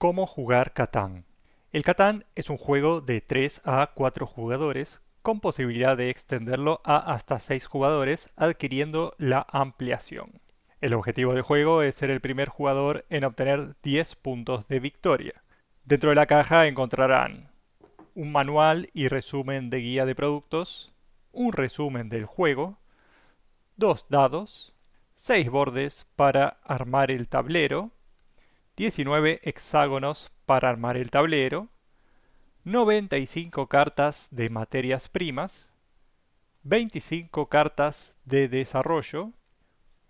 Cómo jugar Catán. El Catán es un juego de 3 a 4 jugadores con posibilidad de extenderlo a hasta 6 jugadores adquiriendo la ampliación. El objetivo del juego es ser el primer jugador en obtener 10 puntos de victoria. Dentro de la caja encontrarán un manual y resumen de guía de productos, un resumen del juego, dos dados, seis bordes para armar el tablero, 19 hexágonos para armar el tablero, 95 cartas de materias primas, 25 cartas de desarrollo,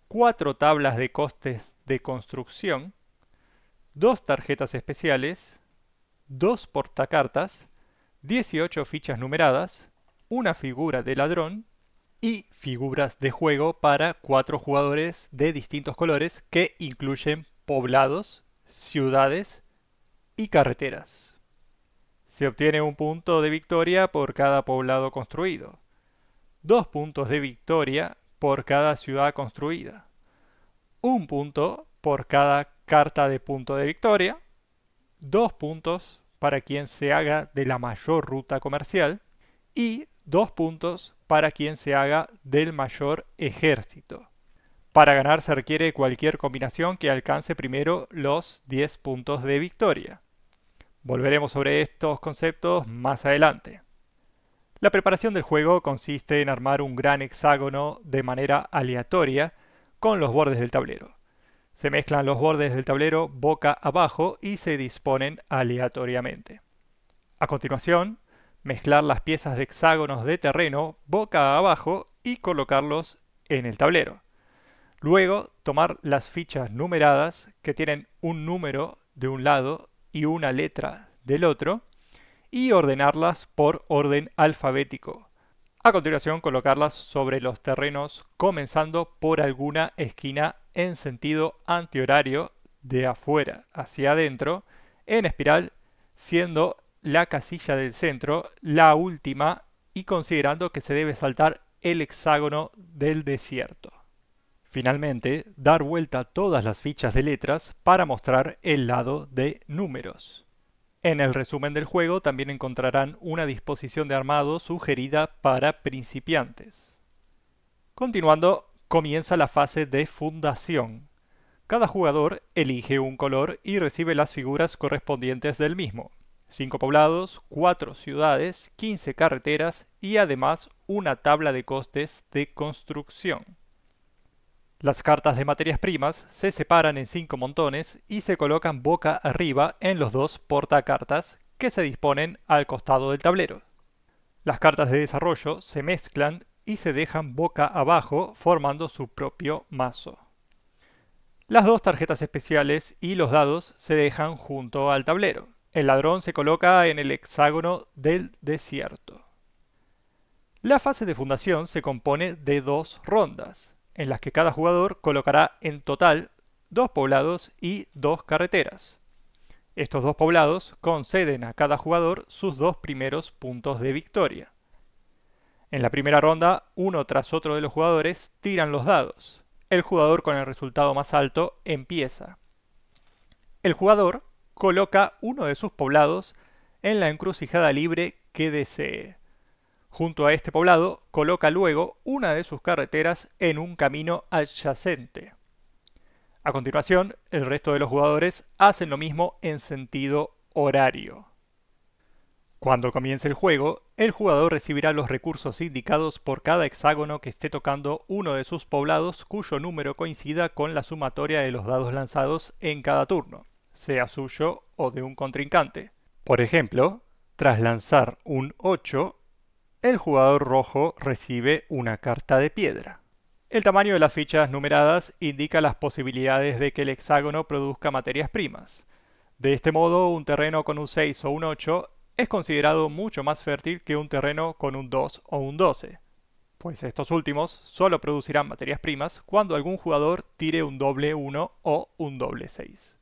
4 tablas de costes de construcción, 2 tarjetas especiales, 2 portacartas, 18 fichas numeradas, una figura de ladrón y figuras de juego para 4 jugadores de distintos colores que incluyen poblados ciudades y carreteras. Se obtiene un punto de victoria por cada poblado construido, dos puntos de victoria por cada ciudad construida, un punto por cada carta de punto de victoria, dos puntos para quien se haga de la mayor ruta comercial y dos puntos para quien se haga del mayor ejército. Para ganar se requiere cualquier combinación que alcance primero los 10 puntos de victoria. Volveremos sobre estos conceptos más adelante. La preparación del juego consiste en armar un gran hexágono de manera aleatoria con los bordes del tablero. Se mezclan los bordes del tablero boca abajo y se disponen aleatoriamente. A continuación, mezclar las piezas de hexágonos de terreno boca abajo y colocarlos en el tablero. Luego, tomar las fichas numeradas que tienen un número de un lado y una letra del otro y ordenarlas por orden alfabético. A continuación, colocarlas sobre los terrenos comenzando por alguna esquina en sentido antihorario de afuera hacia adentro en espiral siendo la casilla del centro la última y considerando que se debe saltar el hexágono del desierto. Finalmente, dar vuelta todas las fichas de letras para mostrar el lado de números. En el resumen del juego también encontrarán una disposición de armado sugerida para principiantes. Continuando, comienza la fase de fundación. Cada jugador elige un color y recibe las figuras correspondientes del mismo. 5 poblados, 4 ciudades, 15 carreteras y además una tabla de costes de construcción. Las cartas de materias primas se separan en cinco montones y se colocan boca arriba en los dos portacartas que se disponen al costado del tablero. Las cartas de desarrollo se mezclan y se dejan boca abajo formando su propio mazo. Las dos tarjetas especiales y los dados se dejan junto al tablero. El ladrón se coloca en el hexágono del desierto. La fase de fundación se compone de dos rondas en las que cada jugador colocará en total dos poblados y dos carreteras. Estos dos poblados conceden a cada jugador sus dos primeros puntos de victoria. En la primera ronda, uno tras otro de los jugadores tiran los dados. El jugador con el resultado más alto empieza. El jugador coloca uno de sus poblados en la encrucijada libre que desee. Junto a este poblado, coloca luego una de sus carreteras en un camino adyacente. A continuación, el resto de los jugadores hacen lo mismo en sentido horario. Cuando comience el juego, el jugador recibirá los recursos indicados por cada hexágono que esté tocando uno de sus poblados cuyo número coincida con la sumatoria de los dados lanzados en cada turno, sea suyo o de un contrincante. Por ejemplo, tras lanzar un 8, el jugador rojo recibe una carta de piedra. El tamaño de las fichas numeradas indica las posibilidades de que el hexágono produzca materias primas. De este modo, un terreno con un 6 o un 8 es considerado mucho más fértil que un terreno con un 2 o un 12, pues estos últimos solo producirán materias primas cuando algún jugador tire un doble 1 o un doble 6.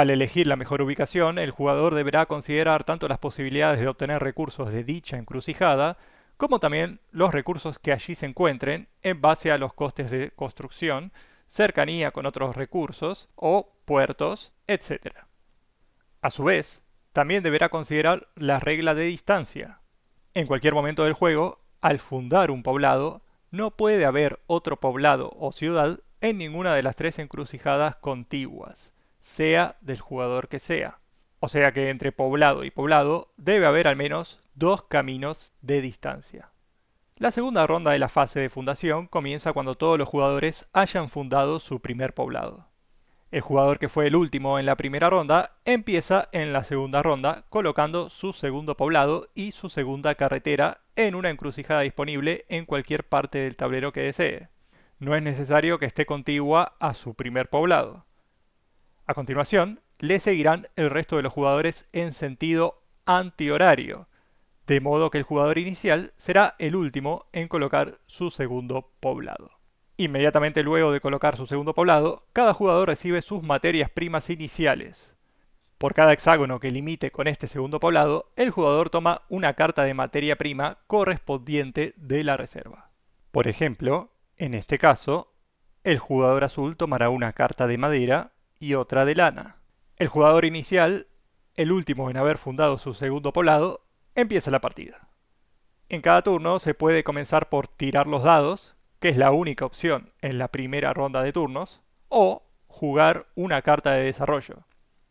Al elegir la mejor ubicación, el jugador deberá considerar tanto las posibilidades de obtener recursos de dicha encrucijada, como también los recursos que allí se encuentren en base a los costes de construcción, cercanía con otros recursos o puertos, etc. A su vez, también deberá considerar la regla de distancia. En cualquier momento del juego, al fundar un poblado, no puede haber otro poblado o ciudad en ninguna de las tres encrucijadas contiguas sea del jugador que sea. O sea que entre poblado y poblado debe haber al menos dos caminos de distancia. La segunda ronda de la fase de fundación comienza cuando todos los jugadores hayan fundado su primer poblado. El jugador que fue el último en la primera ronda empieza en la segunda ronda colocando su segundo poblado y su segunda carretera en una encrucijada disponible en cualquier parte del tablero que desee. No es necesario que esté contigua a su primer poblado. A continuación, le seguirán el resto de los jugadores en sentido antihorario, de modo que el jugador inicial será el último en colocar su segundo poblado. Inmediatamente luego de colocar su segundo poblado, cada jugador recibe sus materias primas iniciales. Por cada hexágono que limite con este segundo poblado, el jugador toma una carta de materia prima correspondiente de la reserva. Por ejemplo, en este caso, el jugador azul tomará una carta de madera y otra de lana. El jugador inicial, el último en haber fundado su segundo poblado, empieza la partida. En cada turno se puede comenzar por tirar los dados, que es la única opción en la primera ronda de turnos, o jugar una carta de desarrollo,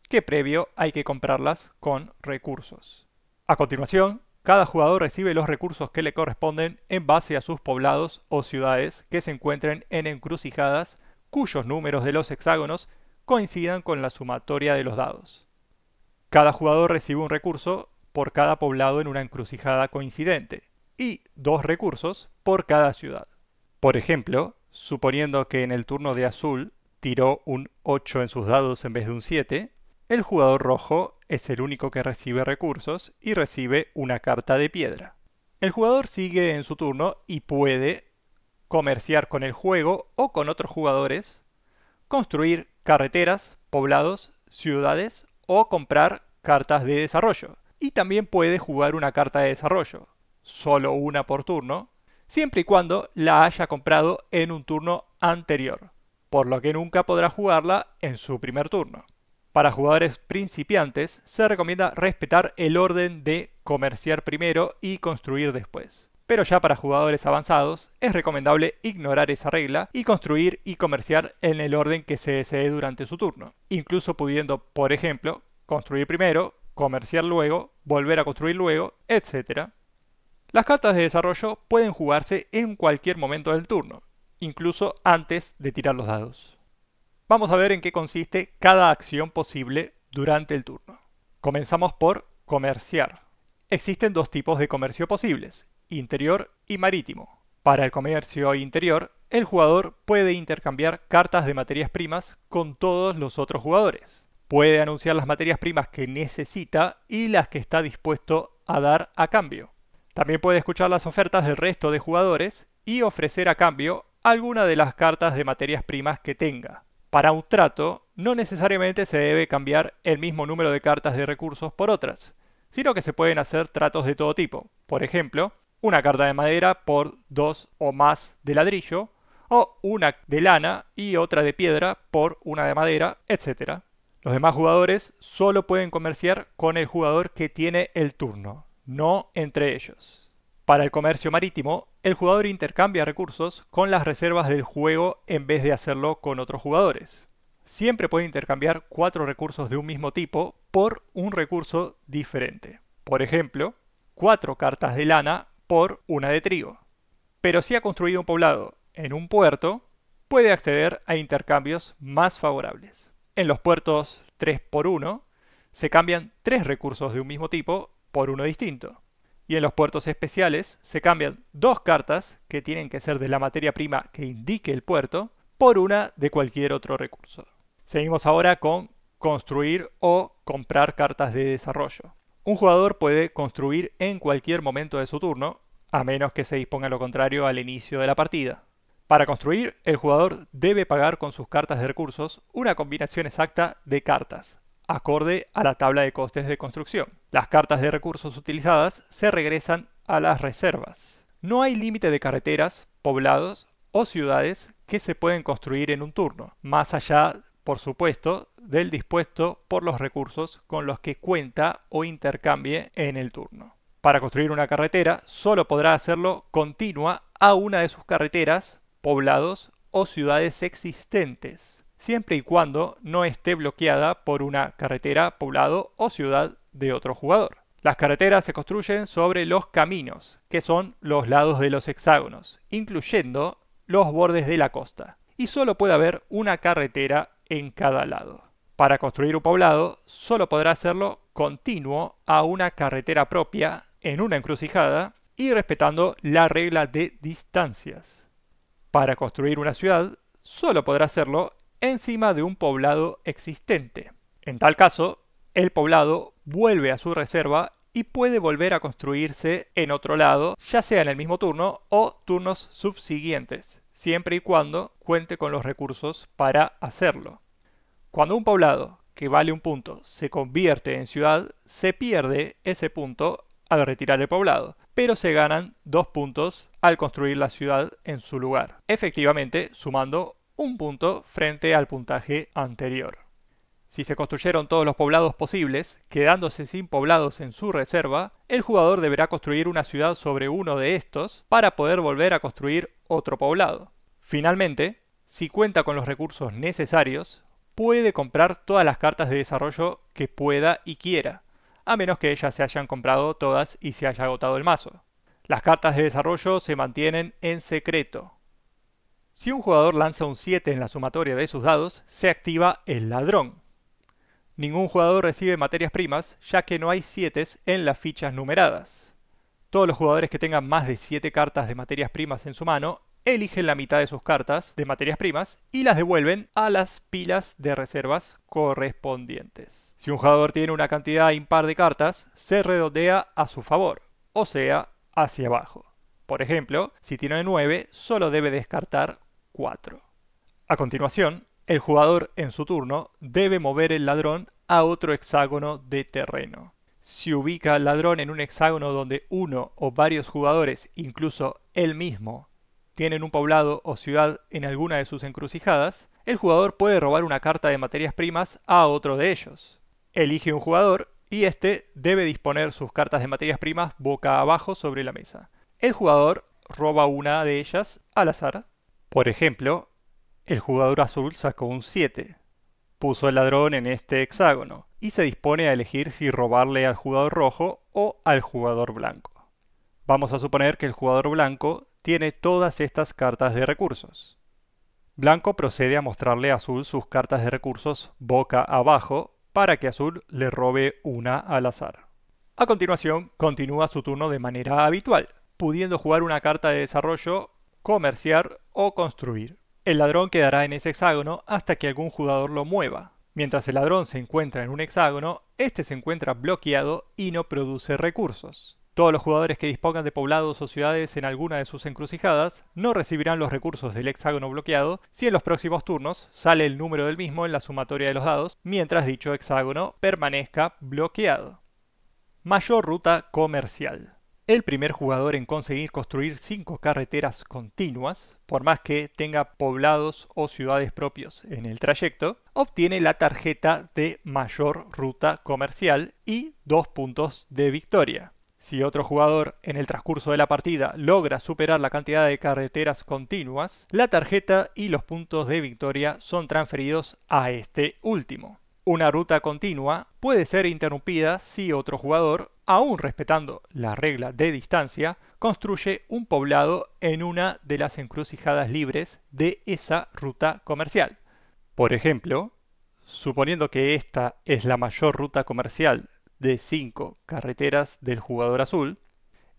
que previo hay que comprarlas con recursos. A continuación, cada jugador recibe los recursos que le corresponden en base a sus poblados o ciudades que se encuentren en encrucijadas cuyos números de los hexágonos coincidan con la sumatoria de los dados. Cada jugador recibe un recurso por cada poblado en una encrucijada coincidente y dos recursos por cada ciudad. Por ejemplo, suponiendo que en el turno de azul tiró un 8 en sus dados en vez de un 7, el jugador rojo es el único que recibe recursos y recibe una carta de piedra. El jugador sigue en su turno y puede comerciar con el juego o con otros jugadores, construir, carreteras, poblados, ciudades o comprar cartas de desarrollo. Y también puede jugar una carta de desarrollo, solo una por turno, siempre y cuando la haya comprado en un turno anterior, por lo que nunca podrá jugarla en su primer turno. Para jugadores principiantes se recomienda respetar el orden de comerciar primero y construir después pero ya para jugadores avanzados es recomendable ignorar esa regla y construir y comerciar en el orden que se desee durante su turno, incluso pudiendo, por ejemplo, construir primero, comerciar luego, volver a construir luego, etc. Las cartas de desarrollo pueden jugarse en cualquier momento del turno, incluso antes de tirar los dados. Vamos a ver en qué consiste cada acción posible durante el turno. Comenzamos por comerciar. Existen dos tipos de comercio posibles, interior y marítimo. Para el comercio interior, el jugador puede intercambiar cartas de materias primas con todos los otros jugadores. Puede anunciar las materias primas que necesita y las que está dispuesto a dar a cambio. También puede escuchar las ofertas del resto de jugadores y ofrecer a cambio alguna de las cartas de materias primas que tenga. Para un trato, no necesariamente se debe cambiar el mismo número de cartas de recursos por otras, sino que se pueden hacer tratos de todo tipo. Por ejemplo, una carta de madera por dos o más de ladrillo, o una de lana y otra de piedra por una de madera, etc. Los demás jugadores solo pueden comerciar con el jugador que tiene el turno, no entre ellos. Para el comercio marítimo, el jugador intercambia recursos con las reservas del juego en vez de hacerlo con otros jugadores. Siempre puede intercambiar cuatro recursos de un mismo tipo por un recurso diferente. Por ejemplo, cuatro cartas de lana por una de trigo. Pero si ha construido un poblado en un puerto, puede acceder a intercambios más favorables. En los puertos 3x1 se cambian tres recursos de un mismo tipo por uno distinto. Y en los puertos especiales se cambian dos cartas que tienen que ser de la materia prima que indique el puerto por una de cualquier otro recurso. Seguimos ahora con construir o comprar cartas de desarrollo. Un jugador puede construir en cualquier momento de su turno, a menos que se disponga lo contrario al inicio de la partida. Para construir, el jugador debe pagar con sus cartas de recursos una combinación exacta de cartas, acorde a la tabla de costes de construcción. Las cartas de recursos utilizadas se regresan a las reservas. No hay límite de carreteras, poblados o ciudades que se pueden construir en un turno, más allá de por supuesto, del dispuesto por los recursos con los que cuenta o intercambie en el turno. Para construir una carretera, solo podrá hacerlo continua a una de sus carreteras, poblados o ciudades existentes, siempre y cuando no esté bloqueada por una carretera, poblado o ciudad de otro jugador. Las carreteras se construyen sobre los caminos, que son los lados de los hexágonos, incluyendo los bordes de la costa, y solo puede haber una carretera en cada lado. Para construir un poblado solo podrá hacerlo continuo a una carretera propia en una encrucijada y respetando la regla de distancias. Para construir una ciudad solo podrá hacerlo encima de un poblado existente. En tal caso, el poblado vuelve a su reserva y puede volver a construirse en otro lado, ya sea en el mismo turno o turnos subsiguientes siempre y cuando cuente con los recursos para hacerlo. Cuando un poblado que vale un punto se convierte en ciudad, se pierde ese punto al retirar el poblado, pero se ganan dos puntos al construir la ciudad en su lugar, efectivamente sumando un punto frente al puntaje anterior. Si se construyeron todos los poblados posibles, quedándose sin poblados en su reserva, el jugador deberá construir una ciudad sobre uno de estos para poder volver a construir otro poblado. Finalmente, si cuenta con los recursos necesarios, puede comprar todas las cartas de desarrollo que pueda y quiera, a menos que ellas se hayan comprado todas y se haya agotado el mazo. Las cartas de desarrollo se mantienen en secreto. Si un jugador lanza un 7 en la sumatoria de sus dados, se activa el ladrón, Ningún jugador recibe materias primas, ya que no hay 7 en las fichas numeradas. Todos los jugadores que tengan más de 7 cartas de materias primas en su mano eligen la mitad de sus cartas de materias primas y las devuelven a las pilas de reservas correspondientes. Si un jugador tiene una cantidad impar de cartas, se redondea a su favor, o sea, hacia abajo. Por ejemplo, si tiene 9, solo debe descartar 4. A continuación, el jugador, en su turno, debe mover el ladrón a otro hexágono de terreno. Si ubica el ladrón en un hexágono donde uno o varios jugadores, incluso él mismo, tienen un poblado o ciudad en alguna de sus encrucijadas, el jugador puede robar una carta de materias primas a otro de ellos. Elige un jugador y éste debe disponer sus cartas de materias primas boca abajo sobre la mesa. El jugador roba una de ellas al azar. Por ejemplo, el jugador azul sacó un 7. Puso el ladrón en este hexágono y se dispone a elegir si robarle al jugador rojo o al jugador blanco. Vamos a suponer que el jugador blanco tiene todas estas cartas de recursos. Blanco procede a mostrarle a Azul sus cartas de recursos boca abajo para que Azul le robe una al azar. A continuación, continúa su turno de manera habitual, pudiendo jugar una carta de desarrollo, comerciar o construir. El ladrón quedará en ese hexágono hasta que algún jugador lo mueva. Mientras el ladrón se encuentra en un hexágono, este se encuentra bloqueado y no produce recursos. Todos los jugadores que dispongan de poblados o ciudades en alguna de sus encrucijadas no recibirán los recursos del hexágono bloqueado si en los próximos turnos sale el número del mismo en la sumatoria de los dados, mientras dicho hexágono permanezca bloqueado. Mayor ruta comercial el primer jugador en conseguir construir cinco carreteras continuas, por más que tenga poblados o ciudades propios en el trayecto, obtiene la tarjeta de mayor ruta comercial y dos puntos de victoria. Si otro jugador en el transcurso de la partida logra superar la cantidad de carreteras continuas, la tarjeta y los puntos de victoria son transferidos a este último. Una ruta continua puede ser interrumpida si otro jugador, aún respetando la regla de distancia, construye un poblado en una de las encrucijadas libres de esa ruta comercial. Por ejemplo, suponiendo que esta es la mayor ruta comercial de 5 carreteras del jugador azul,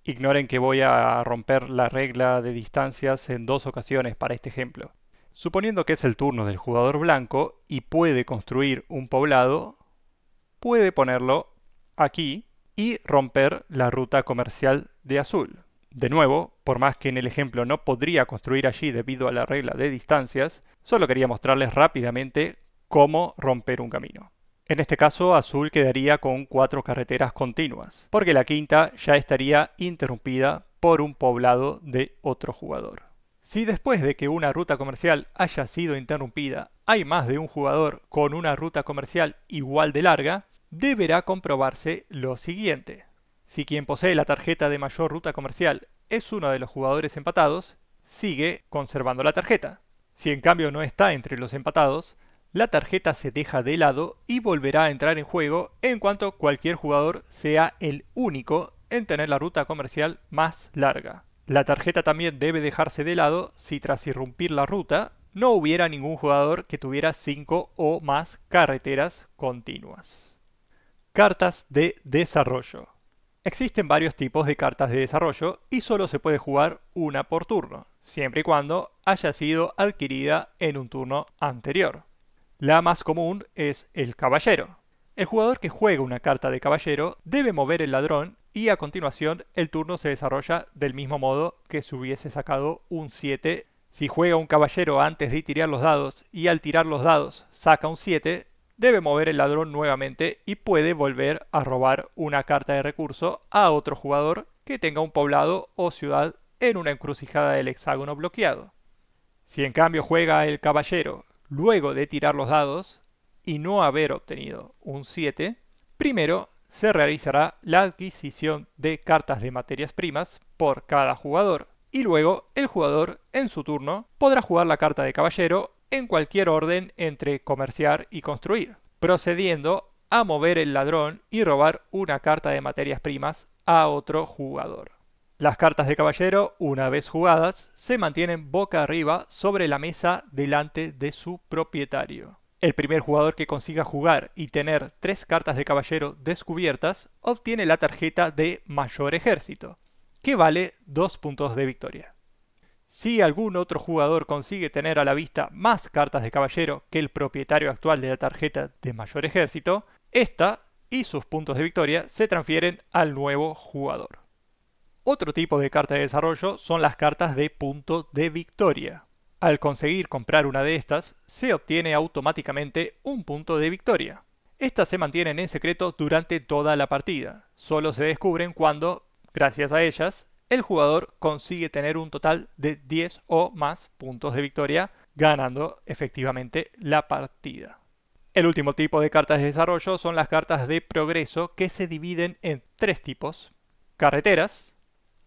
ignoren que voy a romper la regla de distancias en dos ocasiones para este ejemplo. Suponiendo que es el turno del jugador blanco y puede construir un poblado, puede ponerlo aquí y romper la ruta comercial de azul. De nuevo, por más que en el ejemplo no podría construir allí debido a la regla de distancias, solo quería mostrarles rápidamente cómo romper un camino. En este caso, azul quedaría con cuatro carreteras continuas, porque la quinta ya estaría interrumpida por un poblado de otro jugador. Si después de que una ruta comercial haya sido interrumpida hay más de un jugador con una ruta comercial igual de larga, deberá comprobarse lo siguiente. Si quien posee la tarjeta de mayor ruta comercial es uno de los jugadores empatados, sigue conservando la tarjeta. Si en cambio no está entre los empatados, la tarjeta se deja de lado y volverá a entrar en juego en cuanto cualquier jugador sea el único en tener la ruta comercial más larga. La tarjeta también debe dejarse de lado si tras irrumpir la ruta no hubiera ningún jugador que tuviera 5 o más carreteras continuas. Cartas de desarrollo. Existen varios tipos de cartas de desarrollo y solo se puede jugar una por turno, siempre y cuando haya sido adquirida en un turno anterior. La más común es el caballero. El jugador que juega una carta de caballero debe mover el ladrón y a continuación el turno se desarrolla del mismo modo que si hubiese sacado un 7. Si juega un caballero antes de tirar los dados y al tirar los dados saca un 7, debe mover el ladrón nuevamente y puede volver a robar una carta de recurso a otro jugador que tenga un poblado o ciudad en una encrucijada del hexágono bloqueado. Si en cambio juega el caballero luego de tirar los dados y no haber obtenido un 7, primero se realizará la adquisición de cartas de materias primas por cada jugador. Y luego el jugador, en su turno, podrá jugar la carta de caballero en cualquier orden entre comerciar y construir, procediendo a mover el ladrón y robar una carta de materias primas a otro jugador. Las cartas de caballero, una vez jugadas, se mantienen boca arriba sobre la mesa delante de su propietario. El primer jugador que consiga jugar y tener tres cartas de caballero descubiertas obtiene la tarjeta de mayor ejército, que vale dos puntos de victoria. Si algún otro jugador consigue tener a la vista más cartas de caballero que el propietario actual de la tarjeta de mayor ejército, esta y sus puntos de victoria se transfieren al nuevo jugador. Otro tipo de carta de desarrollo son las cartas de punto de victoria. Al conseguir comprar una de estas, se obtiene automáticamente un punto de victoria. Estas se mantienen en secreto durante toda la partida, solo se descubren cuando, gracias a ellas, el jugador consigue tener un total de 10 o más puntos de victoria, ganando efectivamente la partida. El último tipo de cartas de desarrollo son las cartas de progreso que se dividen en tres tipos. Carreteras,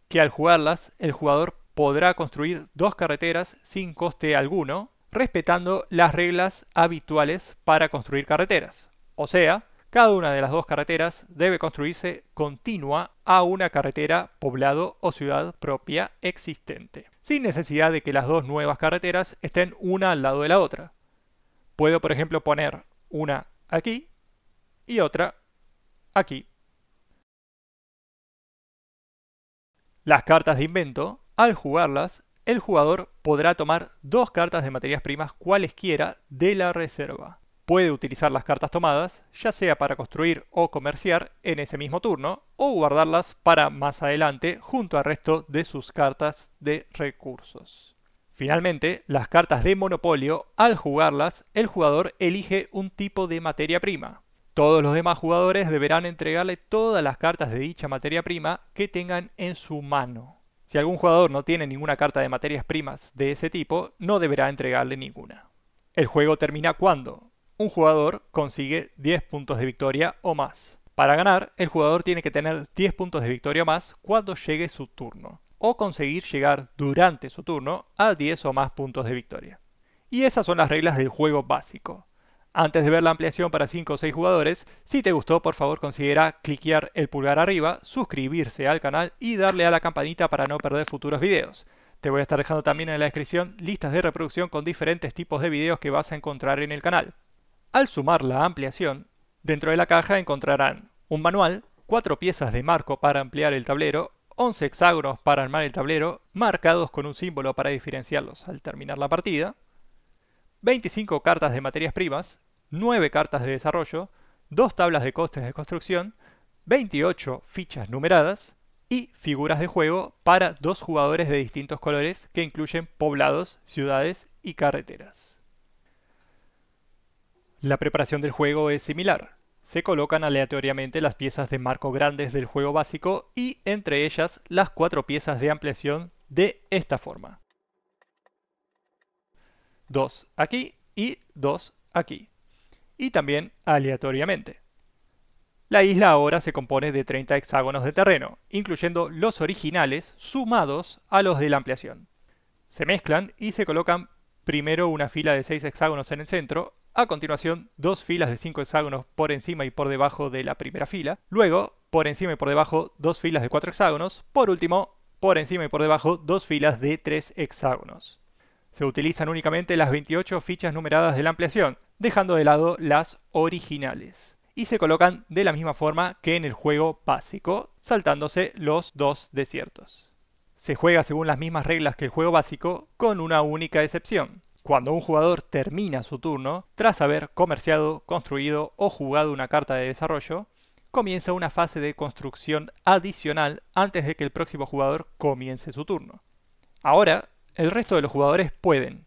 que al jugarlas el jugador podrá construir dos carreteras sin coste alguno, respetando las reglas habituales para construir carreteras. O sea, cada una de las dos carreteras debe construirse continua a una carretera, poblado o ciudad propia existente, sin necesidad de que las dos nuevas carreteras estén una al lado de la otra. Puedo, por ejemplo, poner una aquí y otra aquí. Las cartas de invento al jugarlas, el jugador podrá tomar dos cartas de materias primas cualesquiera de la reserva. Puede utilizar las cartas tomadas, ya sea para construir o comerciar en ese mismo turno, o guardarlas para más adelante junto al resto de sus cartas de recursos. Finalmente, las cartas de monopolio, al jugarlas, el jugador elige un tipo de materia prima. Todos los demás jugadores deberán entregarle todas las cartas de dicha materia prima que tengan en su mano. Si algún jugador no tiene ninguna carta de materias primas de ese tipo, no deberá entregarle ninguna. El juego termina cuando un jugador consigue 10 puntos de victoria o más. Para ganar, el jugador tiene que tener 10 puntos de victoria o más cuando llegue su turno, o conseguir llegar durante su turno a 10 o más puntos de victoria. Y esas son las reglas del juego básico. Antes de ver la ampliación para 5 o 6 jugadores, si te gustó por favor considera cliquear el pulgar arriba, suscribirse al canal y darle a la campanita para no perder futuros videos. Te voy a estar dejando también en la descripción listas de reproducción con diferentes tipos de videos que vas a encontrar en el canal. Al sumar la ampliación, dentro de la caja encontrarán un manual, 4 piezas de marco para ampliar el tablero, 11 hexágonos para armar el tablero, marcados con un símbolo para diferenciarlos al terminar la partida, 25 cartas de materias primas, 9 cartas de desarrollo, 2 tablas de costes de construcción, 28 fichas numeradas y figuras de juego para dos jugadores de distintos colores que incluyen poblados, ciudades y carreteras. La preparación del juego es similar. Se colocan aleatoriamente las piezas de marco grandes del juego básico y entre ellas las cuatro piezas de ampliación de esta forma. 2 aquí y dos aquí y también aleatoriamente. La isla ahora se compone de 30 hexágonos de terreno, incluyendo los originales sumados a los de la ampliación. Se mezclan y se colocan primero una fila de 6 hexágonos en el centro, a continuación dos filas de 5 hexágonos por encima y por debajo de la primera fila, luego por encima y por debajo dos filas de 4 hexágonos, por último por encima y por debajo dos filas de 3 hexágonos. Se utilizan únicamente las 28 fichas numeradas de la ampliación, dejando de lado las originales. Y se colocan de la misma forma que en el juego básico, saltándose los dos desiertos. Se juega según las mismas reglas que el juego básico, con una única excepción. Cuando un jugador termina su turno, tras haber comerciado, construido o jugado una carta de desarrollo, comienza una fase de construcción adicional antes de que el próximo jugador comience su turno. Ahora, el resto de los jugadores pueden,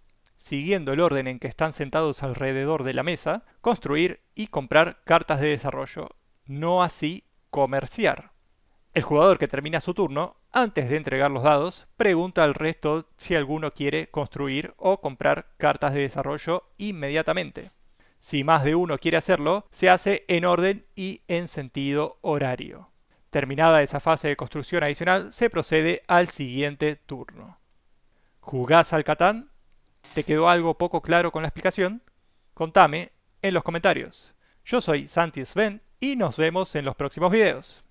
siguiendo el orden en que están sentados alrededor de la mesa, construir y comprar cartas de desarrollo, no así comerciar. El jugador que termina su turno, antes de entregar los dados, pregunta al resto si alguno quiere construir o comprar cartas de desarrollo inmediatamente. Si más de uno quiere hacerlo, se hace en orden y en sentido horario. Terminada esa fase de construcción adicional, se procede al siguiente turno. Jugás al Catán ¿Te quedó algo poco claro con la explicación? Contame en los comentarios. Yo soy Santi Sven y nos vemos en los próximos videos.